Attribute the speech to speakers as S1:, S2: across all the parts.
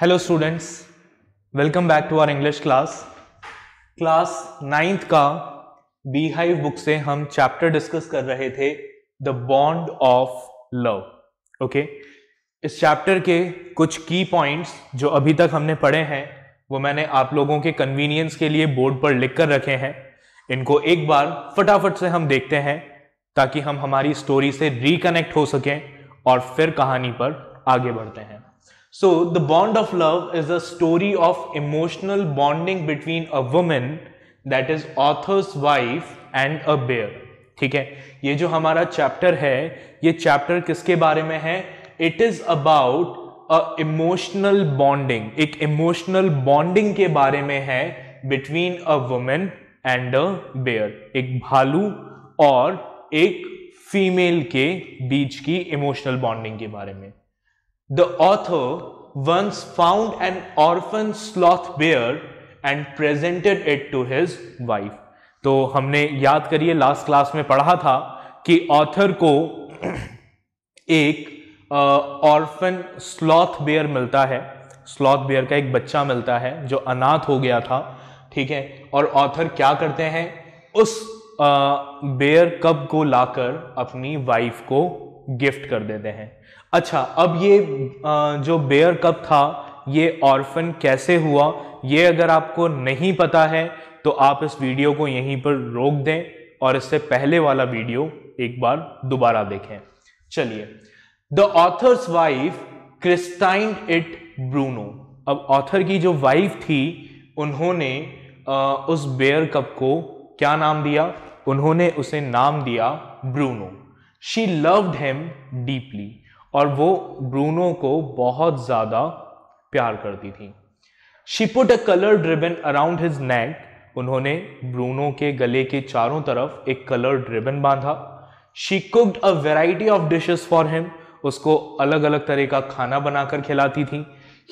S1: Hello students welcome back to our English class class ninth का beehive book से हम chapter discuss कर रहे थे the bond of love okay इस चैप्टर के कुछ की पॉइंट्स जो अभी तक हमने पढ़े हैं वो मैंने आप लोगों के कन्वीनियंस के लिए बोर्ड पर लिख कर रखे हैं इनको एक बार फटाफट से हम देखते हैं ताकि हम हमारी स्टोरी से रिकनेक्ट हो सकें और फिर कहानी पर आगे बढ़ते हैं So the bond of love is a story of emotional bonding between a woman that is author's wife and a bear. ठीक है ये जो हमारा चैप्टर है ये चैप्टर किसके बारे में है it is about a emotional bonding एक इमोशनल बॉन्डिंग के बारे में है between a women and a bear एक भालू और एक फीमेल के बीच की इमोशनल बॉन्डिंग के बारे में The author once found an orphan sloth bear and presented it to his wife. तो हमने याद करिए लास्ट क्लास में पढ़ा था कि ऑथर को एक ऑर्फन स्लॉथ बेयर मिलता है स्लॉथ बेयर का एक बच्चा मिलता है जो अनाथ हो गया था ठीक है और ऑथर क्या करते हैं उस बेयर कब को लाकर अपनी वाइफ को गिफ्ट कर देते हैं अच्छा अब ये जो बेयर कप था ये ऑर्फन कैसे हुआ ये अगर आपको नहीं पता है तो आप इस वीडियो को यहीं पर रोक दें और इससे पहले वाला वीडियो एक बार दोबारा देखें चलिए the author's wife christened it Bruno अब ऑथर की जो वाइफ थी उन्होंने उस बेयर कप को क्या नाम दिया उन्होंने उसे नाम दिया Bruno she loved him deeply और वो ब्रूनो को बहुत ज़्यादा प्यार करती थी she put a coloured ribbon around his neck उन्होंने ब्रूनो के गले के चारों तरफ एक कलर्ड रिबन बांधा she cooked a variety of dishes for him उसको अलग अलग तरह का खाना बनाकर खिलाती थी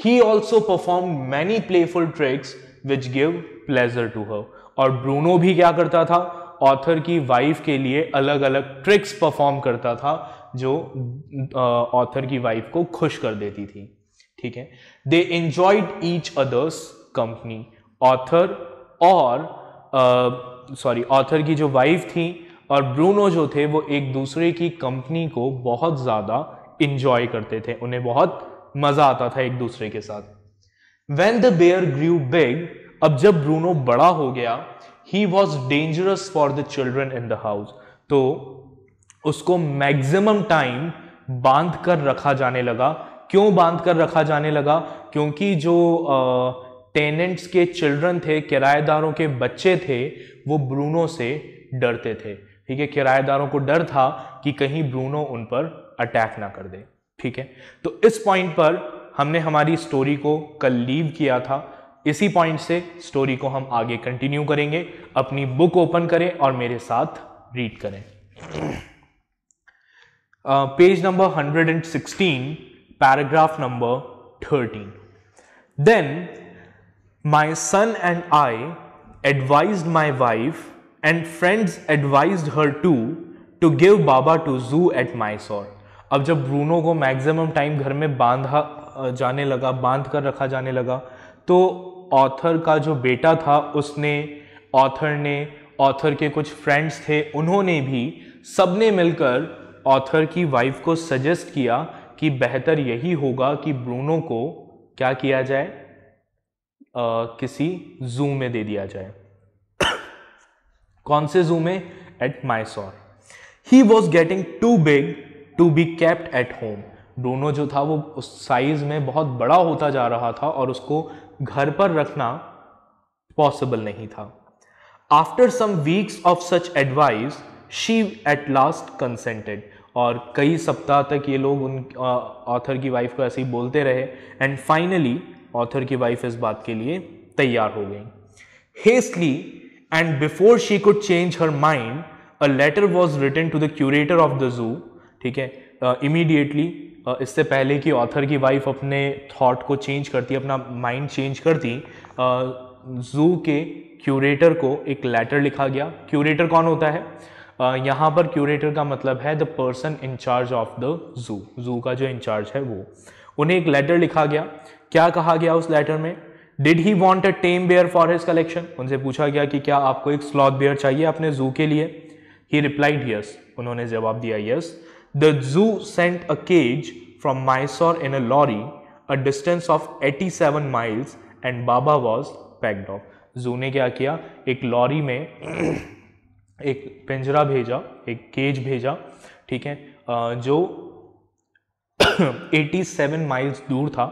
S1: he also perform many playful tricks which give pleasure to her और ब्रूनो भी क्या करता था ऑथर की वाइफ के लिए अलग अलग ट्रिक्स परफॉर्म करता था जो ऑथर की वाइफ को खुश कर देती थी ठीक है they enjoyed each other's company author और सॉरी ऑथर की जो वाइफ थी और ब्रूनो जो थे वो एक दूसरे की कंपनी को बहुत ज़्यादा इंजॉय करते थे उन्हें बहुत मज़ा आता था एक दूसरे के साथ when the bear grew big अब जब ब्रूनो बड़ा हो गया he was dangerous for the children in the house तो उसको मैक्सिमम टाइम बांध कर रखा जाने लगा क्यों बांध कर रखा जाने लगा क्योंकि जो टेनेंट्स के चिल्ड्रन थे किराएदारों के बच्चे थे वो ब्रूनो से डरते थे ठीक है किराएदारों को डर था कि कहीं ब्रूनो उन पर अटैक ना कर दे ठीक है तो इस पॉइंट पर हमने हमारी स्टोरी को कल लीव किया था इसी पॉइंट से स्टोरी को हम आगे कंटिन्यू करेंगे अपनी बुक ओपन करें और मेरे साथ रीड करें page number 116 paragraph number 13 then my son and I advised my wife and friends advised her to to give Baba to zoo at Mysore अब जब ब्रूनो को मैक्सिमम टाइम घर में बांधा जाने लगा बांध कर रखा जाने लगा तो ऑथर का जो बेटा था उसने ऑथर ने ऑथर के कुछ फ्रेंड्स थे उन्होंने भी सबने मिलकर ऑथर की वाइफ को सजेस्ट किया कि बेहतर यही होगा कि ब्रूनो को क्या किया जाए आ, किसी जू में दे दिया जाए कौन से जू में at Mysore he was getting too big to be kept at home Bruno जो था वो उस साइज में बहुत बड़ा होता जा रहा था और उसको घर पर रखना पॉसिबल नहीं था after some weeks of such advice she at last consented और कई सप्ताह तक ये लोग उन ऑथर की वाइफ को ऐसे ही बोलते रहे एंड फाइनली ऑथर की वाइफ इस बात के लिए तैयार हो गई hastily and before she could change her mind a letter was return to the curator of the zoo ठीक है इमीडिएटली इससे पहले कि ऑथर की वाइफ अपने थॉट को चेंज करती अपना माइंड चेंज करती जू के क्यूरेटर को एक लेटर लिखा गया क्यूरेटर कौन होता है यहाँ पर क्यूरेटर का मतलब है the person in charge of the zoo zoo का जो इंचार्ज है वो उन्हें एक लेटर लिखा गया क्या कहा गया उस लेटर में did he want a tame bear for his collection उनसे पूछा गया कि क्या आपको एक स्लॉथ बेयर चाहिए अपने जू के लिए ही रिप्लाइड यस उन्होंने जवाब दिया yes yes. The zoo sent a cage from Mysore in a lorry a distance of 87 miles and Baba was packed off. जू ने क्या किया एक लॉरी में एक पिंजरा भेजा एक केज भेजा ठीक है जो 87 माइल्स दूर था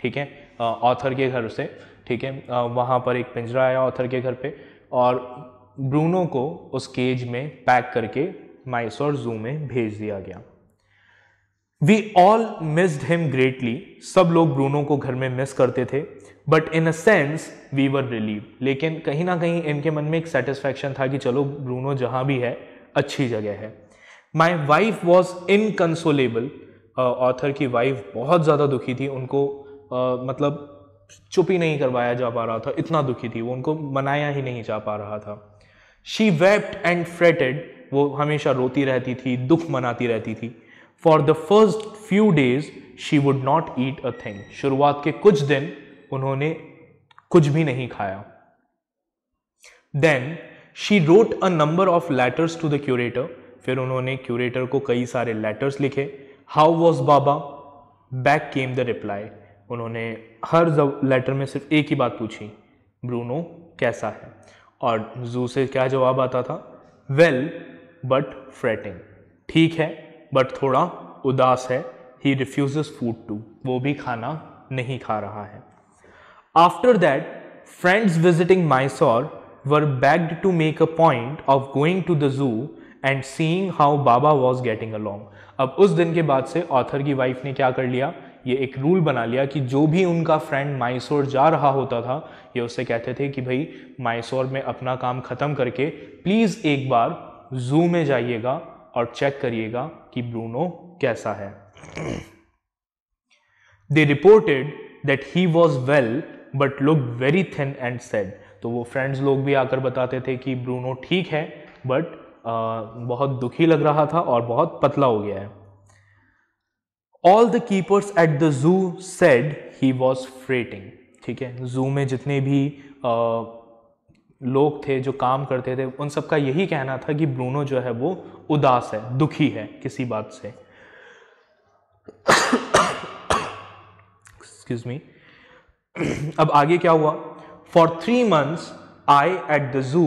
S1: ठीक है ऑथर के घर से ठीक है वहाँ पर एक पिंजरा आया ऑथर के घर पे और ब्रूनो को उस केज में पैक करके माइसोर जू में भेज दिया गया we all missed him greatly सब लोग ब्रूनो को घर में मिस करते थे but in a sense we were relieved लेकिन कहीं ना कहीं इनके मन में एक सेटिस्फैक्शन था कि चलो ब्रूनो जहाँ भी है अच्छी जगह है my wife was inconsolable author की वाइफ बहुत ज़्यादा दुखी थी उनको uh, मतलब चुप ही नहीं करवाया जा पा रहा था इतना दुखी थी वो उनको मनाया ही नहीं जा पा रहा था शी वेप्ट एंड फ्रेटेड वो हमेशा रोती रहती थी दुख मनाती रहती थी for the first few days she would not eat a thing शुरुआत के कुछ दिन उन्होंने कुछ भी नहीं खाया then she wrote a number of letters to the curator फिर उन्होंने क्यूरेटर को कई सारे लेटर्स लिखे how was Baba back came the reply उन्होंने हर लेटर में सिर्फ एक ही बात पूछी ब्रूनो कैसा है और जू से क्या जवाब आता था वेल बट फ्रेटिंग ठीक है बट थोड़ा उदास है ही रिफ्यूज फूड टू वो भी खाना नहीं खा रहा है after that friends visiting Mysore were begged to make a point of going to the zoo and seeing how Baba was getting along अब उस दिन के बाद से ऑथर की वाइफ ने क्या कर लिया ये एक रूल बना लिया कि जो भी उनका फ्रेंड माइसोर जा रहा होता था ये उससे कहते थे कि भाई माइसोर में अपना काम ख़त्म करके प्लीज़ एक बार जू में जाइएगा और चेक करिएगा कि ब्रूनो कैसा है they reported that he was well but look very thin and sad तो वो फ्रेंड्स लोग भी आकर बताते थे कि ब्रूनो ठीक है बट बहुत दुखी लग रहा था और बहुत पतला हो गया है all the keepers at the zoo said he was fretting ठीक है जू में जितने भी uh, लोग थे जो काम करते थे उन सबका यही कहना था कि ब्रूनो जो है वो उदास है दुखी है किसी बात से एक्सक्यूज मी अब आगे क्या हुआ for three months I at the zoo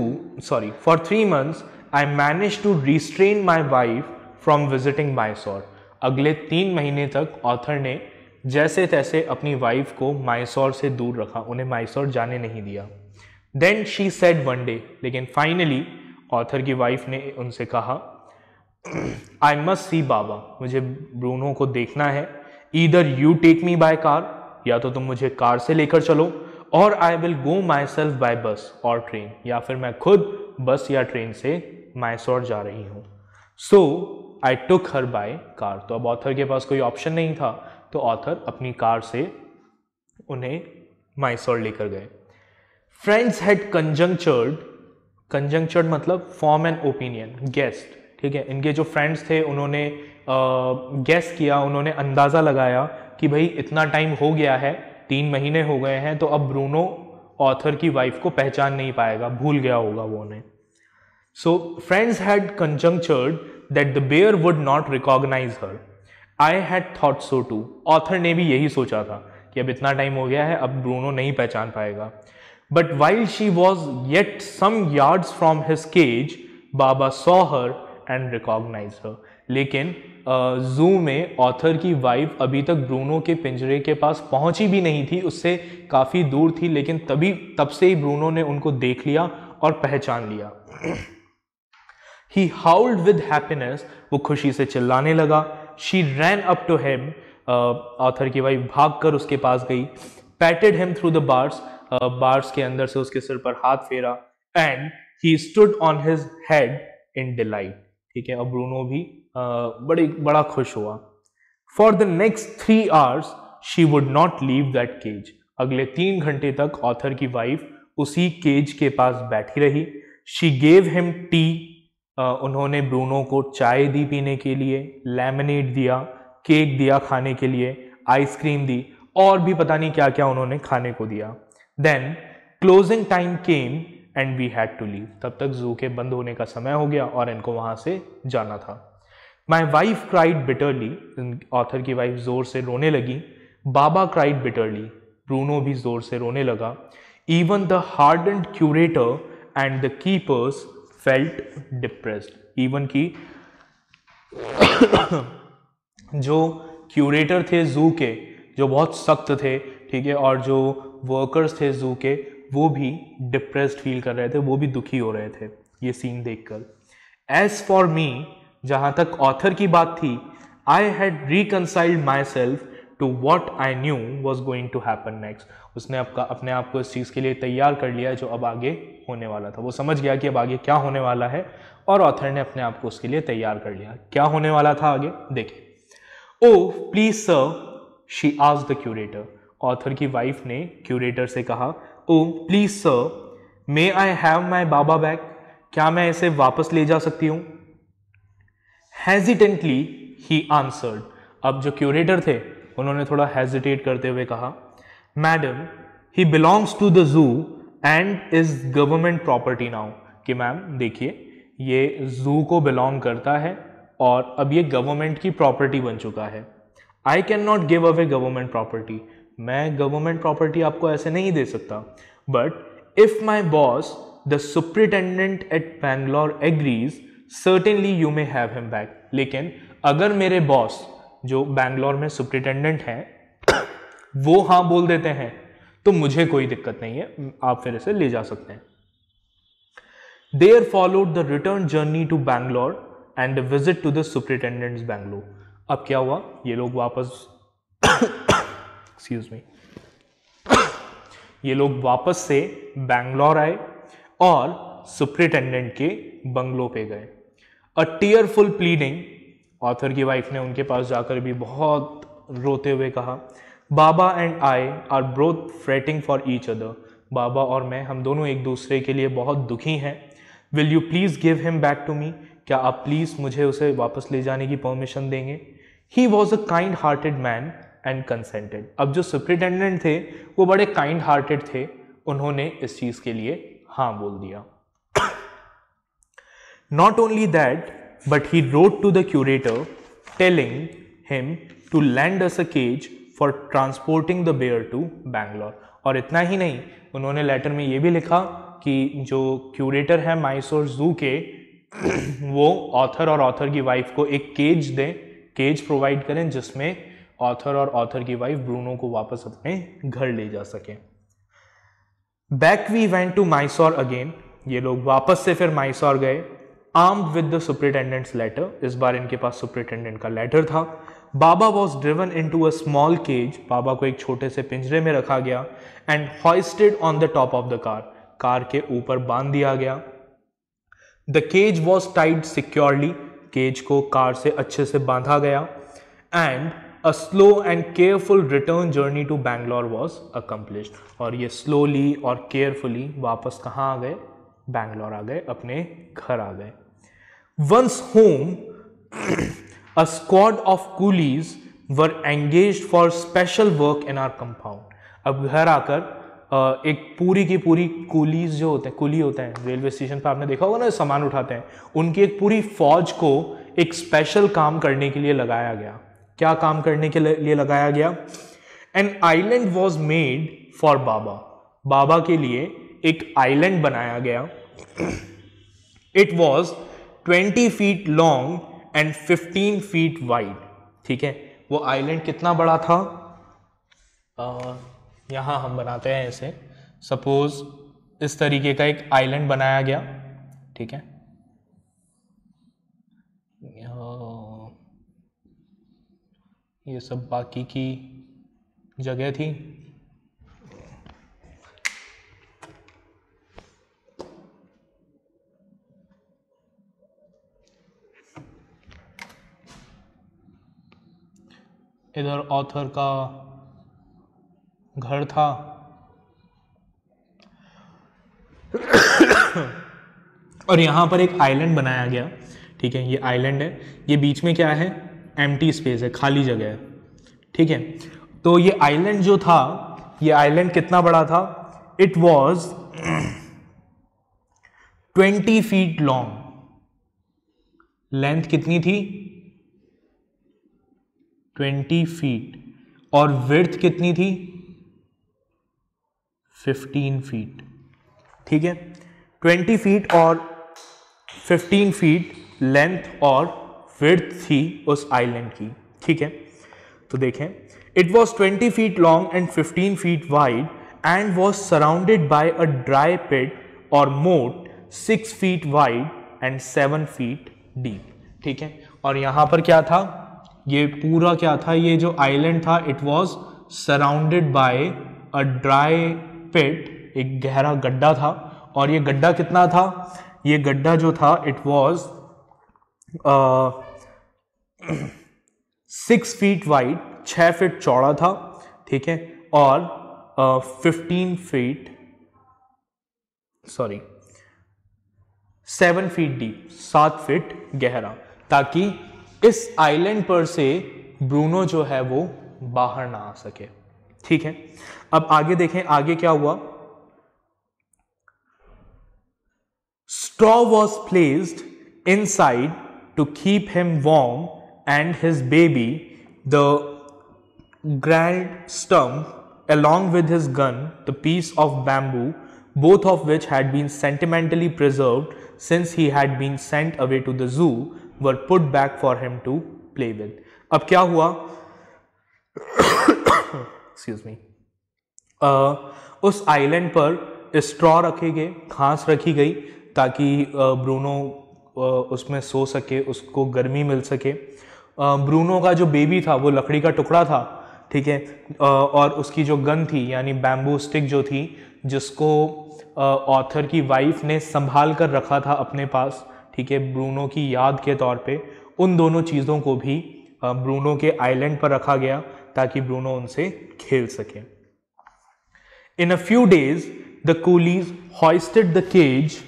S1: sorry for three months I manage to restrain my wife from visiting Mysore अगले तीन महीने तक ऑथर ने जैसे तैसे अपनी वाइफ को माइसोर से दूर रखा उन्हें माइसोर जाने नहीं दिया then she said one day लेकिन फाइनली ऑथर की वाइफ ने उनसे कहा आई मस्ट सी बाबा मुझे ब्रूनो को देखना है either you take me by car या तो तुम मुझे कार से लेकर चलो और I will go myself by bus और ट्रेन या फिर मैं खुद बस या ट्रेन से मैसौर जा रही हूँ सो आई टुक हर बाय कार तो अब ऑथर के पास कोई ऑप्शन नहीं था तो ऑथर अपनी कार से उन्हें मैसौर लेकर गए फ्रेंड्स हैड कंजंक्चर्ड कंजंक्चर्ड मतलब फॉर्म एन ओपिनियन गेस्ट ठीक है इनके जो फ्रेंड्स थे उन्होंने गेस्ट uh, किया उन्होंने अंदाज़ा लगाया कि भाई इतना टाइम हो गया है तीन महीने हो गए हैं तो अब ब्रूनो ऑथर की वाइफ को पहचान नहीं पाएगा भूल गया होगा वो उन्हें so friends had conjectured that the bear would not recognise her I had thought so too author ने भी यही सोचा था कि अब इतना टाइम हो गया है अब ब्रूनो नहीं पहचान पाएगा But while she was yet some yards from his cage, Baba saw her and recognise her लेकिन जू में ऑथर की वाइफ अभी तक ब्रूनो के पिंजरे के पास पहुंची भी नहीं थी उससे काफ़ी दूर थी लेकिन तभी तब से ही ब्रूनो ने उनको देख लिया और पहचान लिया ही हाउल्ड विद हैप्पीनेस वो खुशी से चिल्लाने लगा she ran up to him author की वाइफ भाग कर उसके पास गई patted him through the bars bars के अंदर से उसके सिर पर हाथ फेरा and he stood on his head in delight ठीक है और ब्रूनो भी बड़े बड़ा खुश हुआ for the next three hours she would not leave that cage अगले तीन घंटे तक ऑथर की वाइफ उसी केज के पास बैठी रही शी गेव हिम टी उन्होंने ब्रूनो को चाय दी पीने के लिए लेमनेड दिया केक दिया खाने के लिए आइसक्रीम दी और भी पता नहीं क्या क्या उन्होंने खाने को दिया then closing time came and we had to leave तब तक जू के बंद होने का समय हो गया और इनको वहां से जाना था my wife cried bitterly author की वाइफ जोर से रोने लगी बाबा क्राइड बिटरली रूनो भी जोर से रोने लगा even the hard and curator and the keepers felt depressed even की जो क्यूरेटर थे जू के जो बहुत सख्त थे ठीक है और जो वर्कर्स थे जू के वो भी डिप्रेस्ड फील कर रहे थे वो भी दुखी हो रहे थे ये सीन देखकर एज फॉर मी जहाँ तक ऑथर की बात थी I had reconciled myself to what I knew was going to happen next उसने आपका अपने आप को इस चीज़ के लिए तैयार कर लिया जो अब आगे होने वाला था वो समझ गया कि अब आगे क्या होने वाला है और ऑथर ने अपने आप को उसके लिए तैयार कर लिया क्या होने वाला था आगे देखिए ओ प्लीज सर शी आज द क्यूरेटर ऑथर की वाइफ ने क्यूरेटर से कहा oh please sir may I have my Baba back क्या मैं इसे वापस ले जा सकती हूँ हेजिटेंटली ही आंसर्ड अब जो क्यूरेटर थे उन्होंने थोड़ा हेजिटेट करते हुए कहा madam he belongs to the zoo and is government property now कि मैम देखिए ये जू को बिलोंग करता है और अब ये गवर्नमेंट की प्रॉपर्टी बन चुका है I can not give away government property मैं गवर्नमेंट प्रॉपर्टी आपको ऐसे नहीं दे सकता but if my boss the superintendent at Bangalore agrees certainly you may have him back लेकिन अगर मेरे बॉस जो बैंगलोर में सुप्रिटेंडेंट हैं वो हाँ बोल देते हैं तो मुझे कोई दिक्कत नहीं है आप फिर इसे ले जा सकते हैं there followed the return journey to Bangalore and visit to the superintendent Bangalore अब क्या हुआ ये लोग वापस एक्सक्यूज मी ये लोग वापस से बैंगलोर आए और सुप्रिटेंडेंट के बंगलो पे गए अ टीयरफुल प्लीडिंग ऑथर की वाइफ ने उनके पास जाकर भी बहुत रोते हुए कहा Baba and I are both fretting for each other Baba और मैं हम दोनों एक दूसरे के लिए बहुत दुखी हैं will you please give him back to me क्या आप प्लीज़ मुझे उसे वापस ले जाने की परमिशन देंगे he was a kind hearted man and consented अब जो सुप्रिटेंडेंट थे वो बड़े काइंड हार्टेड थे उन्होंने इस चीज़ के लिए हाँ बोल दिया not only that but he wrote to the curator telling him to lend us a cage for transporting the bear to Bangalore और इतना ही नहीं उन्होंने लेटर में ये भी लिखा कि जो क्यूरेटर है माइसोर जू के वो ऑथर और ऑथर की वाइफ को एक केज दें केज प्रोवाइड करें जिसमें ऑथर और ऑथर की वाइफ ब्रूनो को वापस अपने घर ले जा सकें back we went to Mysore again ये लोग वापस से फिर माइसोर गए arm with the superintendent's letter इस बार इनके पास सुप्रिटेंडेंट का लेटर था Baba was driven into a small cage Baba को एक छोटे से पिंजरे में रखा गया and hoisted on the top of the car car के ऊपर बांध दिया गया the cage was tied securely cage को कार से अच्छे से बांधा गया and a slow and careful return journey to Bangalore was accomplished. और ये slowly और carefully वापस कहाँ आ गए Bangalore आ गए अपने घर आ गए once home, a squad of coolies were engaged for special work in our compound. अब घर आकर एक पूरी की पूरी कूलीज जो होते हैं कूली होते हैं रेलवे स्टेशन पर आपने देखा होगा ना सामान उठाते हैं उनकी एक पूरी फौज को एक स्पेशल काम करने के लिए लगाया गया क्या काम करने के लिए लगाया गया an island was made for Baba Baba के लिए एक आइलैंड बनाया गया it was twenty feet long and fifteen feet wide ठीक है वो आइलैंड कितना बड़ा था यहाँ हम बनाते हैं इसे सपोज इस तरीके का एक आइलैंड बनाया गया ठीक है ये सब बाकी की जगह थी इधर ऑथर का घर था और यहाँ पर एक आइलैंड बनाया गया ठीक है ये आइलैंड है ये बीच में क्या है एम स्पेस है खाली जगह है ठीक है तो ये आइलैंड जो था ये आइलैंड कितना बड़ा था it was twenty feet long length कितनी थी ट्वेंटी फीट और विर्थ कितनी थी फिफ्टीन फीट ठीक है ट्वेंटी फीट और फिफ्टीन फीट लेंथ और विर्थ थी उस आइलैंड की ठीक है तो देखें it was twenty feet long and fifteen feet wide and was surrounded by a dry pit और moat six feet wide and seven feet deep ठीक है और यहाँ पर क्या था ये पूरा क्या था ये जो आइलैंड था it was surrounded by a dry pit एक गहरा गड्ढा था और ये गड्ढा कितना था ये गड्ढा जो था it was six feet wide छः फीट चौड़ा था ठीक है और fifteen feet sorry seven feet deep सात फीट गहरा ताकि इस आइलैंड पर से ब्रूनो जो है वो बाहर ना आ सके ठीक है अब आगे देखें आगे क्या हुआ straw was placed inside to keep him warm and his baby, the grand stump, along with his gun, the piece of bamboo, both of which had been sentimentally preserved since he had been sent away to the zoo, were put back for him to play with. अब क्या हुआ? Excuse me. उस island पर straw रखे गए रखी गई ताकि ब्रूनो उसमें सो सके उसको गर्मी मिल सके ब्रूनो का जो बेबी था वो लकड़ी का टुकड़ा था ठीक है और उसकी जो गन थी यानी बैम्बू स्टिक जो थी जिसको ऑथर की वाइफ ने संभाल कर रखा था अपने पास ठीक है ब्रूनो की याद के तौर पे उन दोनों चीज़ों को भी ब्रूनो के आइलैंड पर रखा गया ताकि ब्रूनो उनसे खेल सके in a few days the coolies hoisted the cage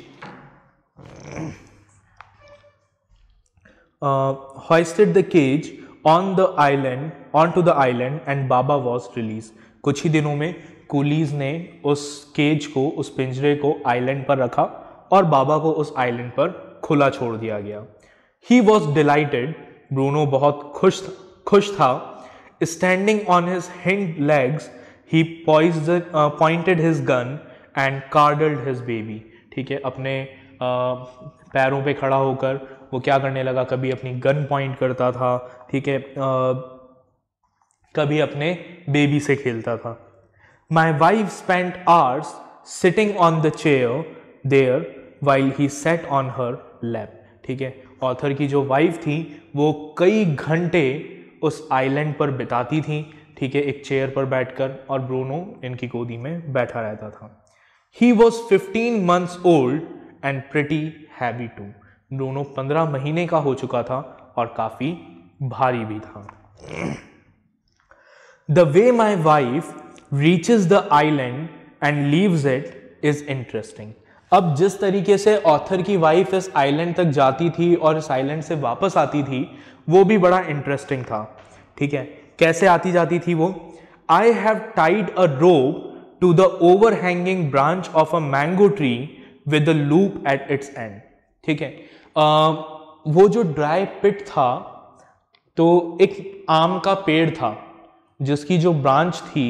S1: uh, hoisted the cage on the island onto the island and Baba was released. कुछ ही दिनों में कुलीज ने उस केज को उस पिंजरे को आइलैंड पर रखा और बाबा को उस आइलैंड पर खुला छोड़ दिया गया ही वॉज डिलाइटेड ब्रूनो बहुत खुश खुश था standing on his hind legs he pointed his gun and cuddled his baby ठीक है अपने uh, पैरों पे खड़ा होकर वो क्या करने लगा कभी अपनी गन पॉइंट करता था ठीक है कभी अपने बेबी से खेलता था my wife spend hours sitting on the chair there while he sat on her lap ठीक है ऑथर की जो वाइफ थी वो कई घंटे उस आइलैंड पर बिताती थी ठीक है एक चेयर पर बैठकर और ब्रोनो इनकी गोदी में बैठा रहता था he was fifteen months old and pretty heavy too दोनों पंद्रह महीने का हो चुका था और काफ़ी भारी भी था the way my wife reaches the island and leaves it is interesting अब जिस तरीके से ऑथर की वाइफ इस आइलैंड तक जाती थी और इस आइलैंड से वापस आती थी वो भी बड़ा इंटरेस्टिंग था ठीक है कैसे आती जाती थी वो I have tied a rope to the overhanging branch of a mango tree with loop at its end ठीक है वो जो ड्राई पिट था तो एक आम का पेड़ था जिसकी जो ब्रांच थी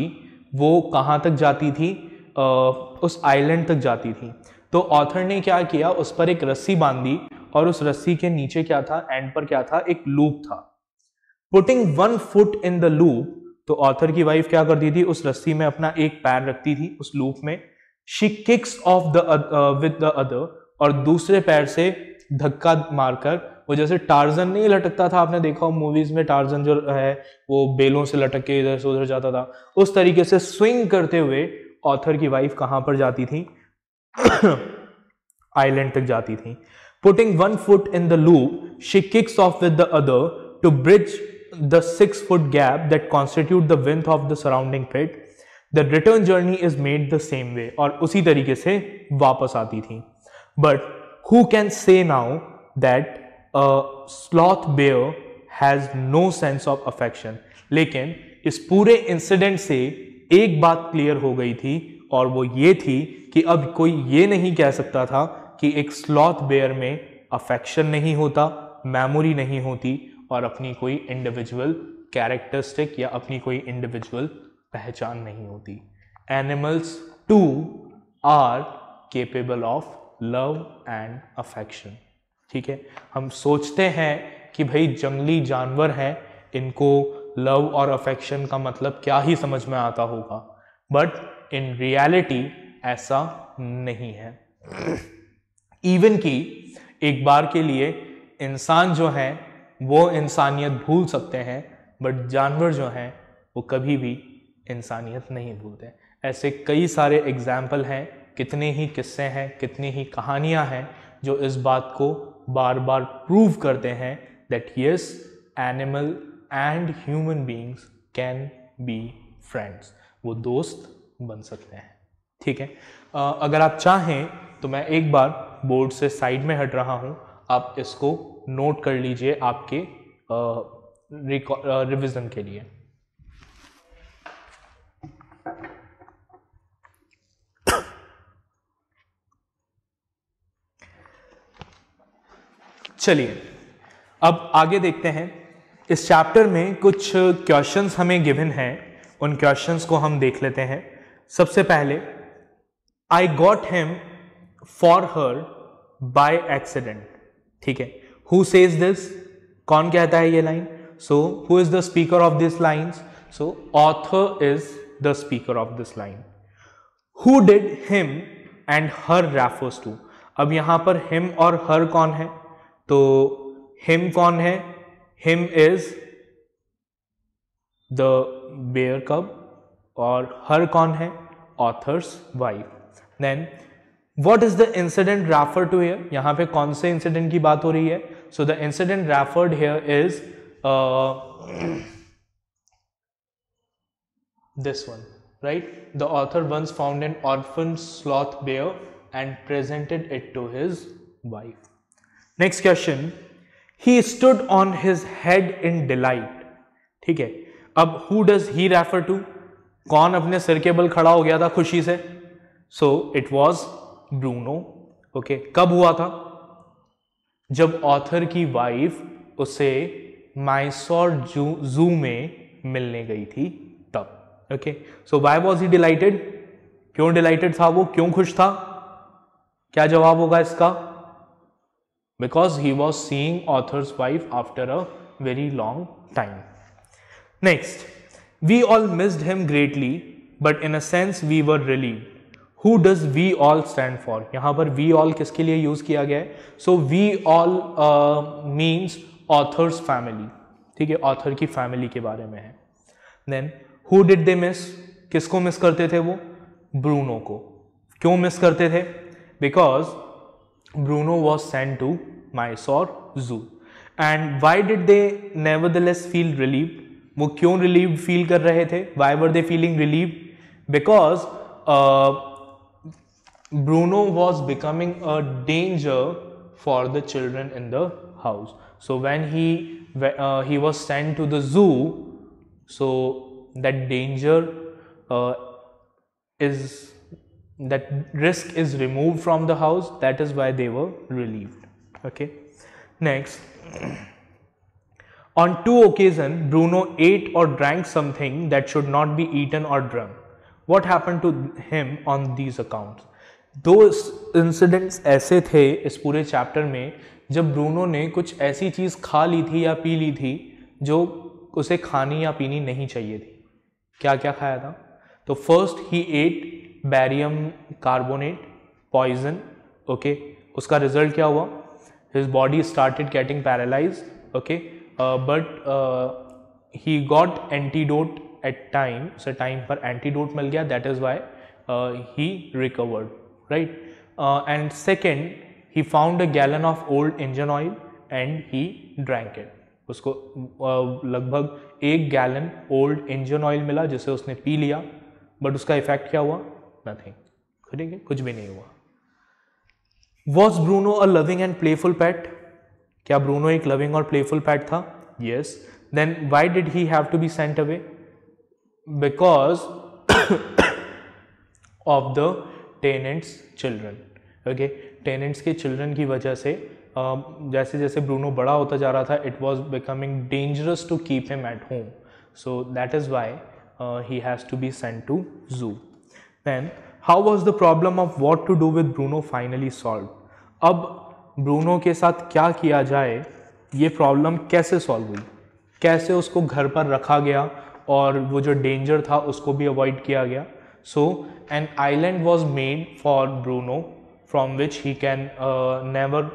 S1: वो कहाँ तक जाती थी आ, उस आइलैंड तक जाती थी तो ऑथर ने क्या किया उस पर एक रस्सी बांधी और उस रस्सी के नीचे क्या था एंड पर क्या था एक लूप था putting one foot in the loop तो ऑथर की वाइफ क्या करती थी उस रस्सी में अपना एक पैर रखती थी उस लूप में she kicks off the with the other और दूसरे पैर से धक्का मारकर वो जैसे टार्जन नहीं लटकता था आपने देखा हो मूवीज में टार्जन जो है वो बेलों से लटक के इधर से उधर जाता था उस तरीके से स्विंग करते हुए ऑथर की वाइफ कहां पर जाती थी आइलैंड तक जाती थी putting one foot in the loop she kicks off with the other to bridge the six foot gap that constitute the width of the surrounding pit the return journey is made the same way और उसी तरीके से वापस आती थी but Who can say now that a sloth bear has no sense of affection लेकिन इस पूरे इंसिडेंट से एक बात क्लियर हो गई थी और वो ये थी कि अब कोई ये नहीं कह सकता था कि एक स्लॉथ बेयर में अफेक्शन नहीं होता मेमोरी नहीं होती और अपनी कोई इंडिविजुअल कैरेक्टरिस्टिक या अपनी कोई इंडिविजुअल पहचान नहीं होती animals too are capable of love and affection ठीक है हम सोचते हैं कि भाई जंगली जानवर हैं इनको लव और अफेक्शन का मतलब क्या ही समझ में आता होगा बट इन रियलिटी ऐसा नहीं है इवन कि एक बार के लिए इंसान जो है वो इंसानियत भूल सकते हैं बट जानवर जो हैं वो कभी भी इंसानियत नहीं भूलते ऐसे कई सारे एग्जाम्पल हैं कितने ही किस्से हैं कितनी ही कहानियाँ हैं जो इस बात को बार बार प्रूव करते हैं that yes animal and human beings can be friends वो दोस्त बन सकते हैं ठीक है अगर आप चाहें तो मैं एक बार बोर्ड से साइड में हट रहा हूँ आप इसको नोट कर लीजिए आपके रिविज़न के लिए चलिए अब आगे देखते हैं इस चैप्टर में कुछ क्वेश्चंस हमें गिवन हैं उन क्वेश्चंस को हम देख लेते हैं सबसे पहले I got him for her by accident ठीक है हु सेज दिस कौन कहता है ये line so who is the speaker of this lines so author is the speaker of this line who did him and her refers to अब यहां per him और her कौन है तो हिम कौन है हिम इज द बेयर कब और हर कौन है author's wife then what is the incident refer to here यहां पे कौन से इंसिडेंट की बात हो रही है so the incident referred here is this one right the author once found an orphan sloth bear and presented it to his wife next question he stood on his head in delight ठीक है अब who does he refer to कौन अपने सिर के बल खड़ा हो गया था खुशी से so it was Bruno okay कब हुआ था जब ऑथर की वाइफ उसे माइसोर जू में मिलने गई थी तब okay so why was he delighted क्यों डिलाइटेड था वो क्यों खुश था क्या जवाब होगा इसका because he was seeing author's wife after a very long time. Next, we all missed him greatly, but in a sense we were relieved. Who does we all stand for? यहाँ पर we all किसके लिए use किया गया है So we all uh, means author's family. ठीक है author की family के बारे में है Then who did they miss? किसको miss करते थे वो Bruno को क्यों miss करते थे Because Bruno was sent to Mysore Zoo. And why did they nevertheless feel relieved? वो relieved feel कर रहे Why were they feeling relieved? Because uh, Bruno was becoming a danger for the children in the house. So when he uh, he was sent to the zoo, so that danger uh, is that risk is removed from the house that is why they were relieved okay next on two occasion bruno ate or drank something that should not be eaten or drunk what happened to him on these accounts those incidents aise the is pure chapter mein जब Bruno ने कुछ ऐसी चीज़ खा ली थी या P ली थी जो उसे खानी या पीनी नहीं चाहिए थी क्या क्या खाया था तो first he ate barium carbonate poison okay उसका रिजल्ट क्या हुआ his body started getting paralyse okay but he got antidote at time उसे टाइम पर एंटीडोट मिल गया that is why he recovered right and second he found a gallon of old engine oil and he drank it उसको uh, लगभग एक gallon old engine oil मिला जिसे उसने पी लिया बट उसका इफेक्ट क्या हुआ नथिंग ठीक है कुछ भी नहीं हुआ was Bruno a loving and playful pet क्या ब्रूनो एक लविंग और प्लेफुल पैट था yes then why did he have to be sent away because of the tenants children okay tenants के चिल्ड्रन की वजह से um, जैसे जैसे ब्रूनो बड़ा होता जा रहा था it was becoming dangerous to keep him at home so that is why he has to be sent to zoo Then, how was the problem of what to do with Bruno finally solved? अब Bruno के साथ क्या किया जाए ये problem कैसे solve हुई कैसे उसको घर पर रखा गया और वो जो डेंजर था उसको भी अवॉइड किया गया so an island was made for Bruno from which he can never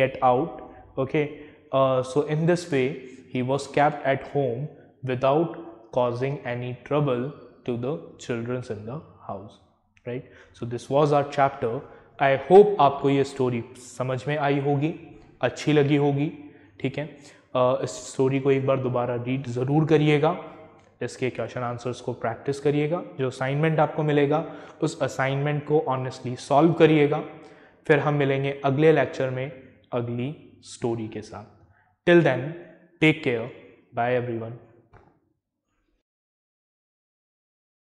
S1: get out okay so in this way he was kept at home without causing any trouble to the children in the house right so this was our chapter I hope आपको ये story समझ में आई होगी अच्छी लगी होगी ठीक है आ, uh, इस स्टोरी को एक बार दोबारा रीड ज़रूर करिएगा इसके क्वेश्चन आंसर्स को प्रैक्टिस करिएगा जो असाइनमेंट आपको मिलेगा उस असाइनमेंट को ऑनेस्टली सॉल्व करिएगा फिर हम मिलेंगे अगले लेक्चर में अगली स्टोरी के साथ till then take care bye everyone